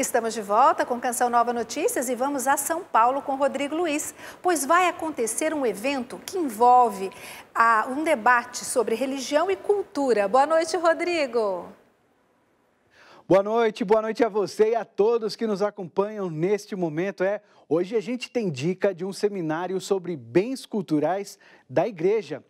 Estamos de volta com Canção Nova Notícias e vamos a São Paulo com Rodrigo Luiz, pois vai acontecer um evento que envolve um debate sobre religião e cultura. Boa noite, Rodrigo. Boa noite, boa noite a você e a todos que nos acompanham neste momento. É, hoje a gente tem dica de um seminário sobre bens culturais da igreja.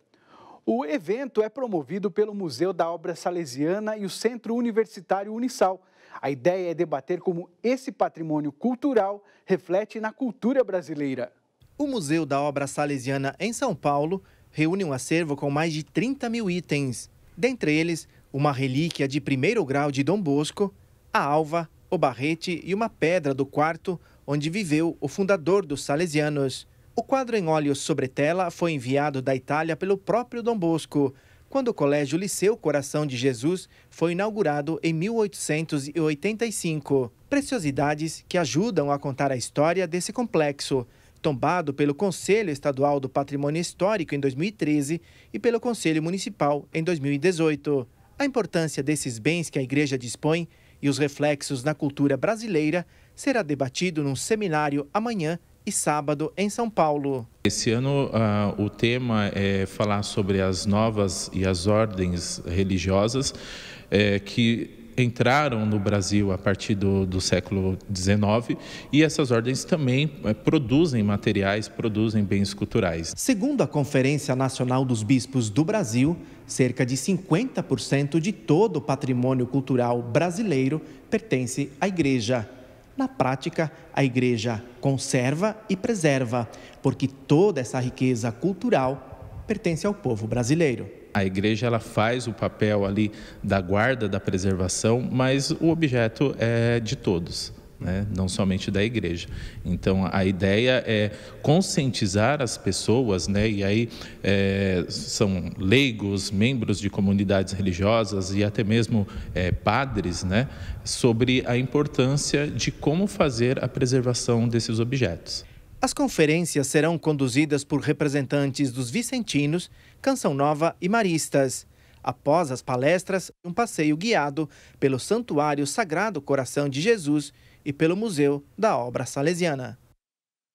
O evento é promovido pelo Museu da Obra Salesiana e o Centro Universitário Unisal a ideia é debater como esse patrimônio cultural reflete na cultura brasileira. O Museu da Obra Salesiana em São Paulo reúne um acervo com mais de 30 mil itens, dentre eles uma relíquia de primeiro grau de Dom Bosco, a alva, o barrete e uma pedra do quarto onde viveu o fundador dos salesianos. O quadro em óleo sobre tela foi enviado da Itália pelo próprio Dom Bosco, quando o Colégio Liceu Coração de Jesus foi inaugurado em 1885. Preciosidades que ajudam a contar a história desse complexo, tombado pelo Conselho Estadual do Patrimônio Histórico em 2013 e pelo Conselho Municipal em 2018. A importância desses bens que a igreja dispõe e os reflexos na cultura brasileira será debatido num seminário amanhã e sábado em São Paulo. Esse ano ah, o tema é falar sobre as novas e as ordens religiosas é, que entraram no Brasil a partir do, do século XIX e essas ordens também é, produzem materiais, produzem bens culturais. Segundo a Conferência Nacional dos Bispos do Brasil, cerca de 50% de todo o patrimônio cultural brasileiro pertence à Igreja. Na prática, a igreja conserva e preserva, porque toda essa riqueza cultural pertence ao povo brasileiro. A igreja ela faz o papel ali da guarda, da preservação, mas o objeto é de todos né? não somente da igreja. Então, a ideia é conscientizar as pessoas, né? e aí é, são leigos, membros de comunidades religiosas e até mesmo é, padres, né? sobre a importância de como fazer a preservação desses objetos. As conferências serão conduzidas por representantes dos Vicentinos, Canção Nova e Maristas. Após as palestras, um passeio guiado pelo Santuário Sagrado Coração de Jesus e pelo Museu da Obra Salesiana.